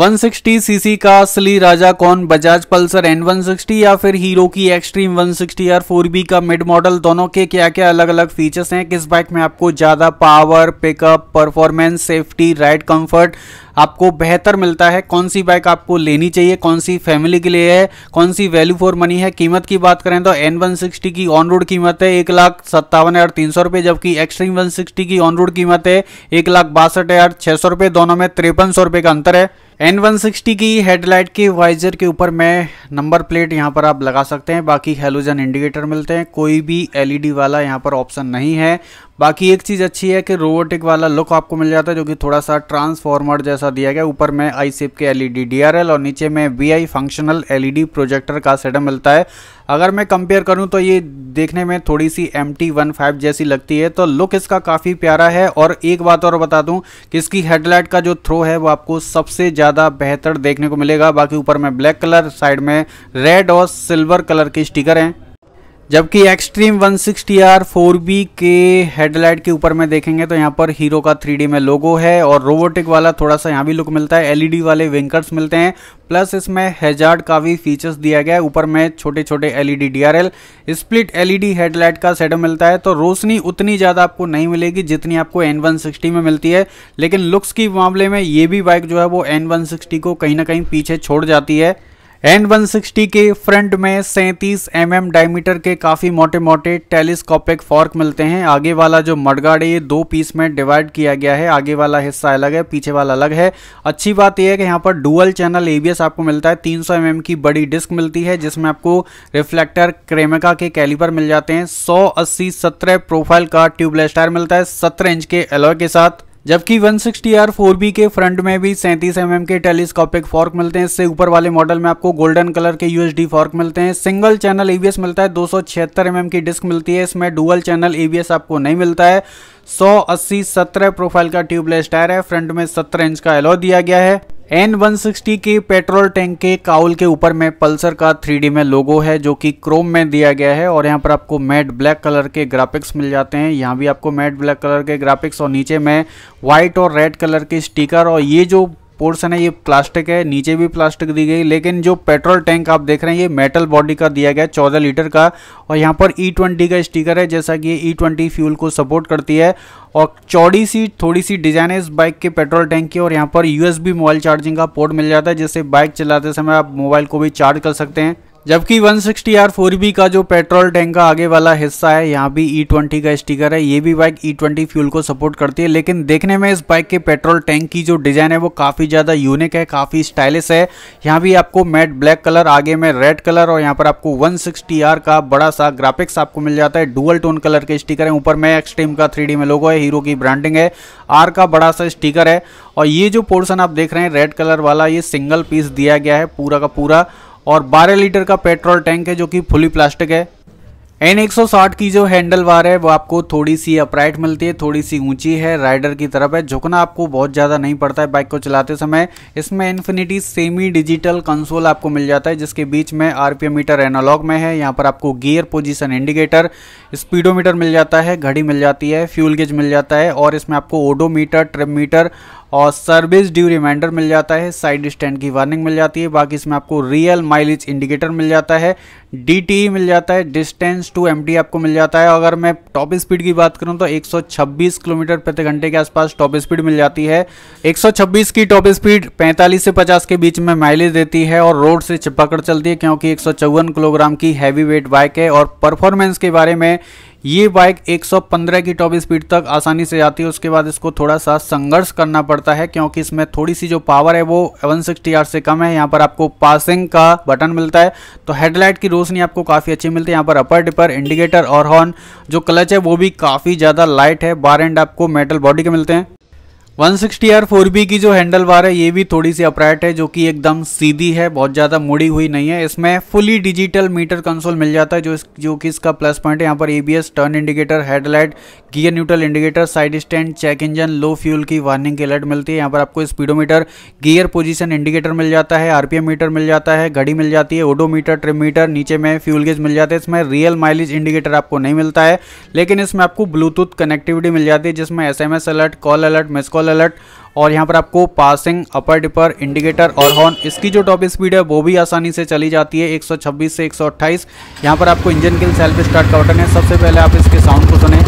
160 CC का असली राजा कौन बजाज पल्सर एन 160 या फिर हीरो की एक्सट्रीम 160 फोर बी का मिड मॉडल दोनों के क्या क्या अलग अलग फीचर्स हैं किस बाइक में आपको ज़्यादा power pickup performance safety ride comfort आपको बेहतर मिलता है कौन सी बाइक आपको लेनी चाहिए कौन सी फैमिली के लिए है कौन सी वैल्यू फॉर मनी है कीमत की बात करें तो एन वन सिक्सटी की ऑन रोड कीमत है एक लाख सत्तावन हज़ार तीन सौ रुपये जबकि एक्सट्रीम वन सिक्सटी की ऑन रोड कीमत है एक लाख बासठ हज़ार छः सौ रुपये दोनों में तिरपन सौ रुपये का अंतर है एन वन सिक्सटी की हेडलाइट की वाइजर के ऊपर मैं नंबर प्लेट यहाँ पर आप लगा सकते हैं बाकी हेलोजन इंडिकेटर मिलते हैं कोई भी एलईडी e वाला यहाँ पर ऑप्शन नहीं है बाकी एक चीज़ अच्छी है कि रोबोटिक वाला लुक आपको मिल जाता है जो कि थोड़ा सा ट्रांसफॉर्मर जैसा दिया गया ऊपर में आई सेप के एलईडी डीआरएल e और नीचे में वी फंक्शनल एल प्रोजेक्टर का सेटअप मिलता है अगर मैं कंपेयर करूं तो ये देखने में थोड़ी सी एम टी वन फाइव जैसी लगती है तो लुक इसका काफ़ी प्यारा है और एक बात और बता दूं कि इसकी हेडलाइट का जो थ्रो है वो आपको सबसे ज़्यादा बेहतर देखने को मिलेगा बाकी ऊपर में ब्लैक कलर साइड में रेड और सिल्वर कलर के स्टिकर हैं जबकि एक्सट्रीम 160R 4B के हेडलाइट के ऊपर में देखेंगे तो यहाँ पर हीरो का 3D में लोगो है और रोबोटिक वाला थोड़ा सा यहाँ भी लुक मिलता है एलईडी e वाले विंकर्स मिलते हैं प्लस इसमें हेजार्ड का भी फीचर्स दिया गया है ऊपर में छोटे छोटे LED DRL split LED headlight का सेटअप मिलता है तो रोशनी उतनी ज़्यादा आपको नहीं मिलेगी जितनी आपको एन में मिलती है लेकिन लुक्स के मामले में ये भी बाइक जो है वो एन को कहीं ना कहीं पीछे छोड़ जाती है एन वन के फ्रंट में 37 एम mm डायमीटर के काफ़ी मोटे मोटे टेलीस्कोपिक फॉर्क मिलते हैं आगे वाला जो मडगार्ड है ये दो पीस में डिवाइड किया गया है आगे वाला हिस्सा अलग है पीछे वाला अलग है अच्छी बात यह है कि यहाँ पर डुअल चैनल एबीएस आपको मिलता है 300 सौ mm की बड़ी डिस्क मिलती है जिसमें आपको रिफ्लेक्टर क्रेमिका के कैलिपर मिल जाते हैं सौ अस्सी प्रोफाइल का ट्यूबलेस टायर मिलता है सत्रह इंच के एलॉय के साथ जबकि 160R 4B के फ्रंट में भी 37 mm के टेलीस्कोपिक फॉर्क मिलते हैं इससे ऊपर वाले मॉडल में आपको गोल्डन कलर के यूएसडी फॉर्क मिलते हैं सिंगल चैनल एबीएस मिलता है 276 mm की डिस्क मिलती है इसमें डुअल चैनल एबीएस आपको नहीं मिलता है 180 17 प्रोफाइल का ट्यूबलेस टायर है फ्रंट में 17 इंच का एलो दिया गया है एन वन के पेट्रोल टैंक के काउल के ऊपर में पल्सर का थ्री में लोगो है जो कि क्रोम में दिया गया है और यहाँ पर आपको मैट ब्लैक कलर के ग्राफिक्स मिल जाते हैं यहाँ भी आपको मैट ब्लैक कलर के ग्राफिक्स और नीचे में व्हाइट और रेड कलर के स्टिकर और ये जो पोर्शन है ये प्लास्टिक है नीचे भी प्लास्टिक दी गई लेकिन जो पेट्रोल टैंक आप देख रहे हैं ये मेटल बॉडी का दिया गया है चौदह लीटर का और यहाँ पर ई e ट्वेंटी का स्टिकर है जैसा कि ये ई ट्वेंटी फ्यूल को सपोर्ट करती है और चौड़ी सी थोड़ी सी डिजाइन है इस बाइक के पेट्रोल टैंक की और यहाँ पर यूएसबी मोबाइल चार्जिंग का पोर्ट मिल जाता है जिससे बाइक चलाते समय आप मोबाइल को भी चार्ज कर सकते हैं जबकि सिक्सटी आर फोर बी का जो पेट्रोल टैंक का आगे वाला हिस्सा है यहाँ भी ई e ट्वेंटी का स्टिकर है ये भी बाइक ई ट्वेंटी फ्यूल को सपोर्ट करती है लेकिन देखने में इस बाइक के पेट्रोल टैंक की जो डिज़ाइन है वो काफ़ी ज़्यादा यूनिक है काफ़ी स्टाइलिश है यहाँ भी आपको मैट ब्लैक कलर आगे में रेड कलर और यहाँ पर आपको वन आर का बड़ा सा ग्राफिक्स आपको मिल जाता है डुअल टोन कलर के स्टीकर है ऊपर में एक्सट्रीम का थ्री में लोगो है हीरो की ब्रांडिंग है आर का बड़ा सा स्टीकर है और ये जो पोर्सन आप देख रहे हैं रेड कलर वाला ये सिंगल पीस दिया गया है पूरा का पूरा और 12 लीटर का पेट्रोल टैंक है जो कि फुली प्लास्टिक है एन एक की जो हैंडल वार है वो आपको थोड़ी सी अपराइट मिलती है थोड़ी सी ऊंची है राइडर की तरफ है झुकना आपको बहुत ज़्यादा नहीं पड़ता है बाइक को चलाते समय इसमें इन्फिनिटी सेमी डिजिटल कंसोल आपको मिल जाता है जिसके बीच में आरपीएम मीटर एनालॉग में है यहाँ पर आपको गियर पोजीशन इंडिकेटर स्पीडोमीटर मिल जाता है घड़ी मिल जाती है फ्यूल गेज मिल जाता है और इसमें आपको ओडोमीटर ट्रिप मीटर और सर्विस ड्यू रिमाइंडर मिल जाता है साइड स्टैंड की वार्निंग मिल जाती है बाकी इसमें आपको रियल माइलेज इंडिकेटर मिल जाता है डी e मिल जाता है डिस्टेंस टू एम आपको मिल जाता है अगर मैं टॉप स्पीड की बात करूँ तो 126 किलोमीटर प्रति घंटे के आसपास टॉप स्पीड मिल जाती है 126 की टॉप स्पीड 45 से 50 के बीच में माइलेज देती है और रोड से चिपकड़ चलती है क्योंकि एक किलोग्राम की हैवी वेट बाइक है और परफॉर्मेंस के बारे में ये बाइक 115 की टॉप स्पीड तक आसानी से जाती है उसके बाद इसको थोड़ा सा संघर्ष करना पड़ता है क्योंकि इसमें थोड़ी सी जो पावर है वो 160 आर से कम है यहाँ पर आपको पासिंग का बटन मिलता है तो हेडलाइट की रोशनी आपको काफ़ी अच्छी मिलती है यहाँ पर अपर डिपर इंडिकेटर और हॉर्न जो क्लच है वो भी काफ़ी ज़्यादा लाइट है बार एंड आपको मेटल बॉडी के मिलते हैं सिक्सटी आर फोर बी की जो हैंडल बार है ये भी थोड़ी सी अपराइट है जो कि एकदम सीधी है बहुत ज़्यादा मुड़ी हुई नहीं है इसमें फुली डिजिटल मीटर कंसोल मिल जाता है जो इस, जो कि इसका प्लस पॉइंट है यहाँ पर S turn indicator headlight gear neutral indicator side stand check engine low fuel की वार्निंग की अलर्ट मिलती है यहाँ पर आपको स्पीडोमीटर गियर पोजीशन इंडिकेटर मिल जाता है आरपीएम मीटर मिल जाता है घड़ी मिल जाती है ओडोमीटर ट्रिम मीटर नीचे में फ्यूल गेज मिल जाता है इसमें रियल माइलेज इंडिकेटर आपको नहीं मिलता है लेकिन इसमें आपको ब्लूटूथ कनेक्टिविटी मिल जाती है जिसमें S alert call alert miss call alert और यहाँ पर आपको पासिंग अपर डिपर इंडिकेटर और हॉर्न इसकी जो टॉप स्पीड है वो भी आसानी से चली जाती है 126 से 128 यहाँ पर आपको इंजन के सेल्फ स्टार्ट का बटन है सबसे पहले आप इसके साउंड को सुने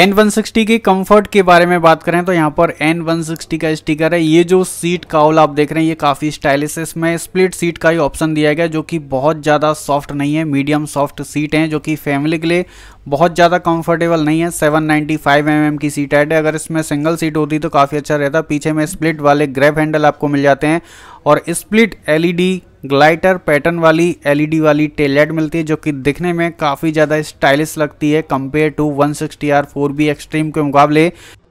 एन सिक्सटी के कंफर्ट के बारे में बात करें तो यहाँ पर एन सिक्सटी का स्टिकर है ये जो सीट काउल आप देख रहे हैं ये काफ़ी स्टाइलिश है इसमें स्प्लिट सीट का ही ऑप्शन दिया गया जो कि बहुत ज़्यादा सॉफ्ट नहीं है मीडियम सॉफ्ट सीट हैं जो कि फैमिली के लिए बहुत ज़्यादा कंफर्टेबल नहीं है 795 नाइन्टी mm की सीट है अगर इसमें सिंगल सीट होती तो काफ़ी अच्छा रहता पीछे में स्प्लिट वाले ग्रैप हैंडल आपको मिल जाते हैं और स्प्लिट एलईडी ग्लाइटर पैटर्न वाली एलईडी वाली टेल लाइट मिलती है जो कि दिखने में काफ़ी ज़्यादा स्टाइलिश लगती है compare to one sixty R four B Xtreme के मुकाबले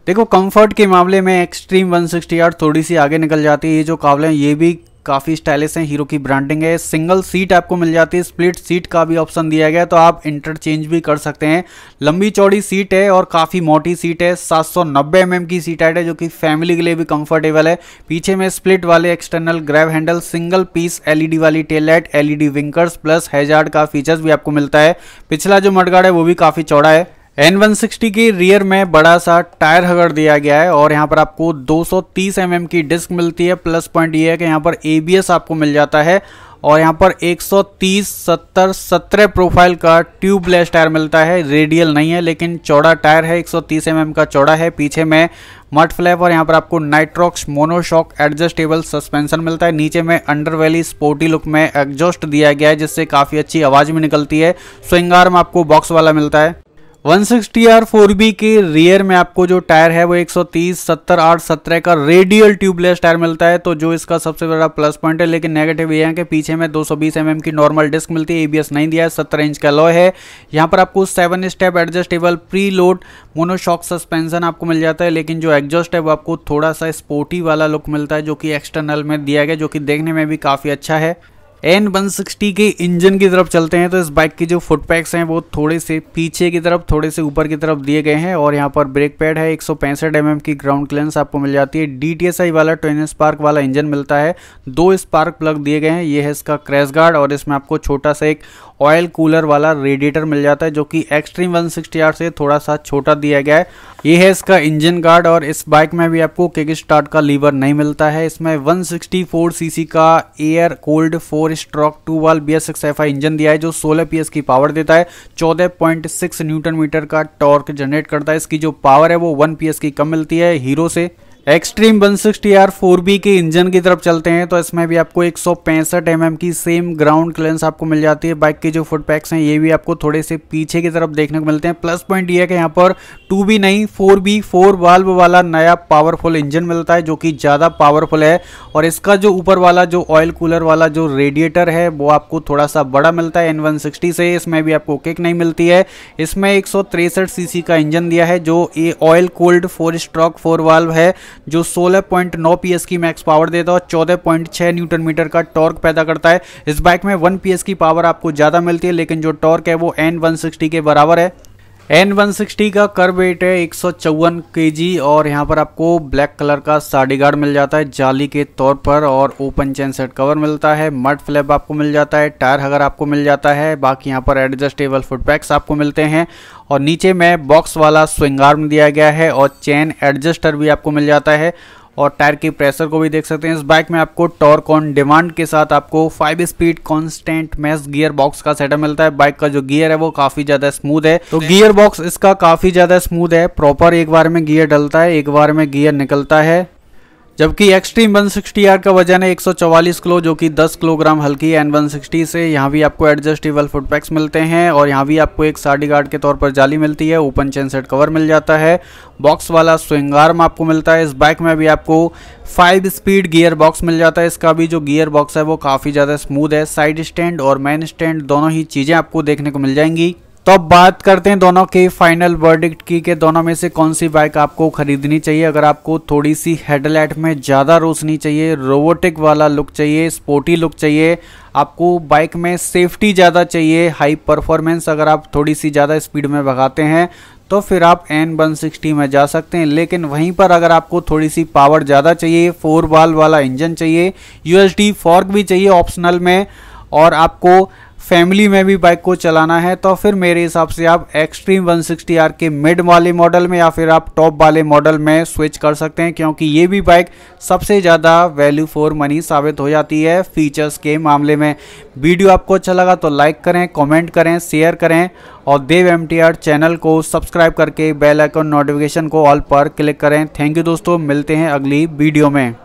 देखो कंफर्ट के मामले में एक्सट्रीम वन सिक्सटी आर थोड़ी सी आगे निकल जाती है ये जो हैं ये भी काफ़ी स्टाइलिश है हीरो की ब्रांडिंग है सिंगल सीट आपको मिल जाती है स्प्लिट सीट का भी ऑप्शन दिया गया तो आप इंटरचेंज भी कर सकते हैं लंबी चौड़ी सीट है और काफ़ी मोटी सीट है 790 सौ mm की सीट हाइट है जो कि फैमिली के लिए भी कंफर्टेबल है पीछे में स्प्लिट वाले external grab handle single piece LED वाली tail light L winkers plus hazard का फीचर्स भी आपको मिलता है पिछला जो मडगार्ड है वो भी काफ़ी चौड़ा है एन वन के रियर में बड़ा सा टायर हगड़ दिया गया है और यहाँ पर आपको 230 mm की डिस्क मिलती है प्लस पॉइंट ये है कि यहाँ पर ABS आपको मिल जाता है और यहाँ पर 130 70 सत्रह प्रोफाइल का ट्यूबलेस टायर मिलता है रेडियल नहीं है लेकिन चौड़ा टायर है 130 mm का चौड़ा है पीछे में मट फ्लैप और यहाँ पर आपको नाइट्रॉक्स मोनोशॉक एडजस्टेबल सस्पेंशन मिलता है नीचे में अंडर वैली स्पोर्टी लुक में एग्जॉस्ट दिया गया है जिससे काफ़ी अच्छी आवाज़ भी निकलती है स्विंगार में आपको बॉक्स वाला मिलता है 160 आर 4B के रियर में आपको जो टायर है वो 130 70 आठ 17 का रेडियल ट्यूबलेस टायर मिलता है तो जो इसका सबसे बड़ा प्लस पॉइंट है लेकिन नेगेटिव ये है कि पीछे में 220 एम mm की नॉर्मल डिस्क मिलती है एबीएस नहीं दिया है सत्तर इंच का लॉ है यहाँ पर आपको seven step adjustable pre load monoshock suspension आपको मिल जाता है लेकिन जो एग्जॉस्ट है वो आपको थोड़ा सा स्पोर्टी वाला लुक मिलता है जो कि एक्सटर्नल में दिया गया जो कि देखने में भी काफ़ी अच्छा है एन वन सिक्सटी के इंजन की तरफ चलते हैं तो इस बाइक की जो फुट पैक्स हैं वो थोड़े से पीछे की तरफ थोड़े से ऊपर की तरफ दिए गए हैं और यहाँ पर ब्रेक पैड है एक सौ mm की ग्राउंड क्लियरेंस आपको मिल जाती है डी वाला ट्वेन स्पार्क वाला इंजन मिलता है दो स्पार्क प्लग दिए गए हैं ये है इसका क्रैश गार्ड और इसमें आपको छोटा सा एक ऑयल कूलर वाला रेडिएटर मिल जाता है जो कि एक्सट्रीम 160R से थोड़ा सा छोटा दिया गया है ये है इसका इंजन गार्ड और इस बाइक में भी आपको किक स्टार्ट का लीवर नहीं मिलता है इसमें 164 सीसी का air cold four stroke two valve B S engine दिया है जो 16 पीएस की पावर देता है 14.6 न्यूटन मीटर का टॉर्क जनरेट करता है इसकी जो पावर है वो वन पी की कम मिलती है हीरो से Xtreme sixty R four B के इंजन की तरफ चलते हैं तो इसमें भी आपको एक सौ पैंसठ एम की सेम ग्राउंड क्लियरेंस आपको मिल जाती है बाइक के जो फुट पैक्स हैं ये भी आपको थोड़े से पीछे की तरफ देखने को मिलते हैं प्लस पॉइंट ये है कि यहाँ पर टू बी नहीं फोर बी फोर वाल्व वाला नया पावरफुल इंजन मिलता है जो कि ज़्यादा पावरफुल है और इसका जो ऊपर वाला जो ऑयल कूलर वाला जो रेडिएटर है वो आपको थोड़ा सा बड़ा मिलता है एन से इसमें भी आपको किक नहीं मिलती है इसमें एक सी का इंजन दिया है जो ये oil cold four stroke four valve है जो 16.9 पॉइंट की मैक्स पावर देता है और 14.6 न्यूटन मीटर का टॉर्क पैदा करता है इस बाइक में 1 पी की पावर आपको ज़्यादा मिलती है लेकिन जो टॉर्क है वो एन के बराबर है एन वन सिक्सटी का कर वेट है एक सौ चौवन और यहाँ पर आपको ब्लैक कलर का साड़ी गार्ड मिल जाता है जाली के तौर पर और ओपन चैन सेट कवर मिलता है मड फ्लैप आपको मिल जाता है टायर हगर आपको मिल जाता है बाकी यहाँ पर एडजस्टेबल फुटपैक्स आपको मिलते हैं और नीचे में बॉक्स वाला स्विंग आर्म दिया गया है और चैन एडजस्टर भी आपको मिल जाता है और टायर की प्रेशर को भी देख सकते हैं इस बाइक में आपको टॉर्क ऑन डिमांड के साथ आपको five speed constant mesh gear box का सेटअप मिलता है बाइक का जो गियर है वो काफी ज्यादा स्मूथ है तो गियर बॉक्स इसका काफी ज्यादा स्मूथ है प्रॉपर एक बार में गियर डलता है एक बार में गियर निकलता है जबकि एक्सट्रीम 160R का वजन है 144 किलो जो कि 10 किलोग्राम हल्की एन एन सिक्सटी से यहाँ भी आपको एडजस्टेबल फुटपैक्स मिलते हैं और यहाँ भी आपको एक साड़ी गार्ड के तौर पर जाली मिलती है ओपन चेन सेट कवर मिल जाता है बॉक्स वाला स्विंग आर्म आपको मिलता है इस बाइक में भी आपको फाइव स्पीड गियर बॉक्स मिल जाता है इसका भी जो गियर बॉक्स है वो काफ़ी ज़्यादा स्मूथ है साइड स्टैंड और मैन स्टैंड दोनों ही चीज़ें आपको देखने को मिल जाएंगी तो अब बात करते हैं दोनों के फाइनल वर्डिक्ट की कि दोनों में से कौन सी बाइक आपको खरीदनी चाहिए अगर आपको थोड़ी सी हेडलाइट में ज़्यादा रोशनी चाहिए रोबोटिक वाला लुक चाहिए स्पोर्टी लुक चाहिए आपको बाइक में सेफ्टी ज़्यादा चाहिए हाई परफॉर्मेंस अगर आप थोड़ी सी ज़्यादा स्पीड में भगाते हैं तो फिर आप एन वन सिक्सटी में जा सकते हैं लेकिन वहीं पर अगर आपको थोड़ी सी पावर ज़्यादा चाहिए फोर बाल वाला इंजन चाहिए यू एस डी फॉर्क भी चाहिए ऑप्शनल में और आपको फैमिली में भी बाइक को चलाना है तो फिर मेरे हिसाब से आप एक्सट्रीम 160R के मिड वाले मॉडल में या फिर आप टॉप वाले मॉडल में स्विच कर सकते हैं क्योंकि ये भी बाइक सबसे ज़्यादा वैल्यू फॉर मनी साबित हो जाती है फीचर्स के मामले में वीडियो आपको अच्छा लगा तो लाइक करें कमेंट करें शेयर करें और देव एम चैनल को सब्सक्राइब करके बेल नोटिफिकेशन को ऑल पर क्लिक करें थैंक यू दोस्तों मिलते हैं अगली वीडियो में